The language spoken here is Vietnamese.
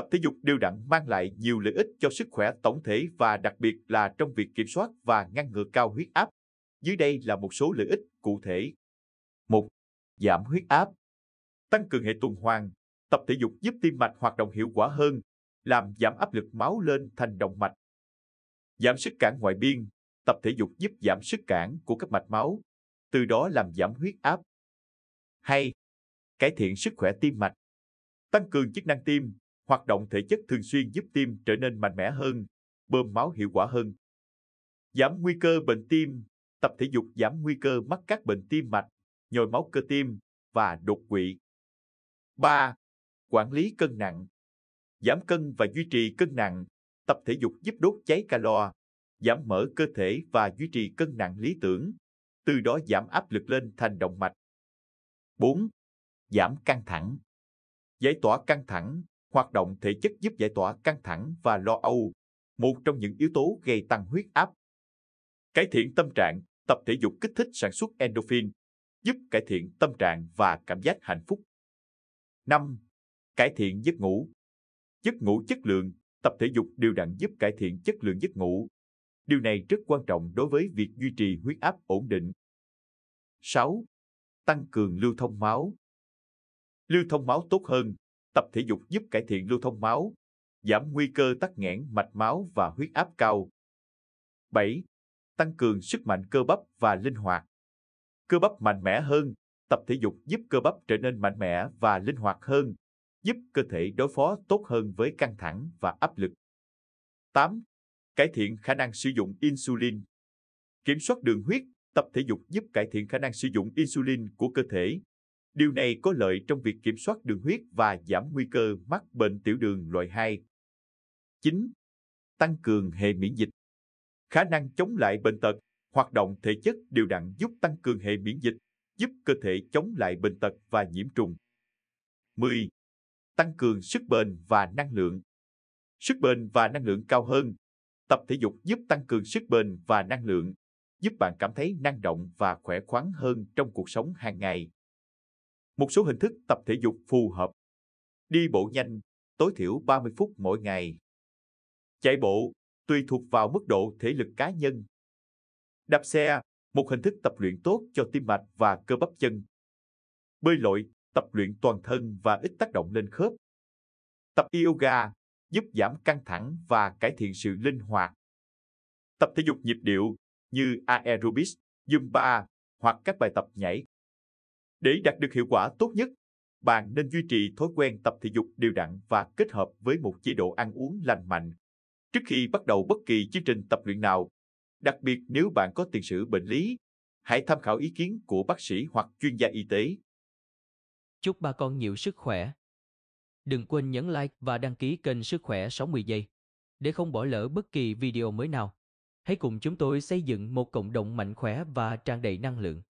tập thể dục đều đặn mang lại nhiều lợi ích cho sức khỏe tổng thể và đặc biệt là trong việc kiểm soát và ngăn ngừa cao huyết áp. Dưới đây là một số lợi ích cụ thể. 1. Giảm huyết áp. Tăng cường hệ tuần hoàn, tập thể dục giúp tim mạch hoạt động hiệu quả hơn, làm giảm áp lực máu lên thành động mạch. Giảm sức cản ngoại biên, tập thể dục giúp giảm sức cản của các mạch máu, từ đó làm giảm huyết áp. 2. Cải thiện sức khỏe tim mạch. Tăng cường chức năng tim, Hoạt động thể chất thường xuyên giúp tim trở nên mạnh mẽ hơn, bơm máu hiệu quả hơn. Giảm nguy cơ bệnh tim, tập thể dục giảm nguy cơ mắc các bệnh tim mạch, nhồi máu cơ tim và đột quỵ. 3. Quản lý cân nặng. Giảm cân và duy trì cân nặng, tập thể dục giúp đốt cháy calo, giảm mỡ cơ thể và duy trì cân nặng lý tưởng, từ đó giảm áp lực lên thành động mạch. 4. Giảm căng thẳng. Giải tỏa căng thẳng, hoạt động thể chất giúp giải tỏa căng thẳng và lo âu, một trong những yếu tố gây tăng huyết áp. Cải thiện tâm trạng, tập thể dục kích thích sản xuất endorphin, giúp cải thiện tâm trạng và cảm giác hạnh phúc. 5. Cải thiện giấc ngủ. Giấc ngủ chất lượng, tập thể dục đều đặn giúp cải thiện chất lượng giấc ngủ. Điều này rất quan trọng đối với việc duy trì huyết áp ổn định. 6. Tăng cường lưu thông máu. Lưu thông máu tốt hơn, tập thể dục giúp cải thiện lưu thông máu, giảm nguy cơ tắc nghẽn mạch máu và huyết áp cao. 7. Tăng cường sức mạnh cơ bắp và linh hoạt. Cơ bắp mạnh mẽ hơn, tập thể dục giúp cơ bắp trở nên mạnh mẽ và linh hoạt hơn, giúp cơ thể đối phó tốt hơn với căng thẳng và áp lực. 8. Cải thiện khả năng sử dụng insulin. Kiểm soát đường huyết, tập thể dục giúp cải thiện khả năng sử dụng insulin của cơ thể, Điều này có lợi trong việc kiểm soát đường huyết và giảm nguy cơ mắc bệnh tiểu đường loại 2. 9. Tăng cường hệ miễn dịch. Khả năng chống lại bệnh tật, hoạt động thể chất đều đặn giúp tăng cường hệ miễn dịch, giúp cơ thể chống lại bệnh tật và nhiễm trùng. 10. Tăng cường sức bền và năng lượng. Sức bền và năng lượng cao hơn. Tập thể dục giúp tăng cường sức bền và năng lượng, giúp bạn cảm thấy năng động và khỏe khoắn hơn trong cuộc sống hàng ngày một số hình thức tập thể dục phù hợp. Đi bộ nhanh, tối thiểu 30 phút mỗi ngày. Chạy bộ, tùy thuộc vào mức độ thể lực cá nhân. Đạp xe, một hình thức tập luyện tốt cho tim mạch và cơ bắp chân. Bơi lội, tập luyện toàn thân và ít tác động lên khớp. Tập yoga, giúp giảm căng thẳng và cải thiện sự linh hoạt. Tập thể dục nhịp điệu như aerobics, zumba hoặc các bài tập nhảy để đạt được hiệu quả tốt nhất, bạn nên duy trì thói quen tập thể dục đều đặn và kết hợp với một chế độ ăn uống lành mạnh. Trước khi bắt đầu bất kỳ chương trình tập luyện nào, đặc biệt nếu bạn có tiền sử bệnh lý, hãy tham khảo ý kiến của bác sĩ hoặc chuyên gia y tế. Chúc bà con nhiều sức khỏe. Đừng quên nhấn like và đăng ký kênh Sức khỏe 60 giây để không bỏ lỡ bất kỳ video mới nào. Hãy cùng chúng tôi xây dựng một cộng đồng mạnh khỏe và tràn đầy năng lượng.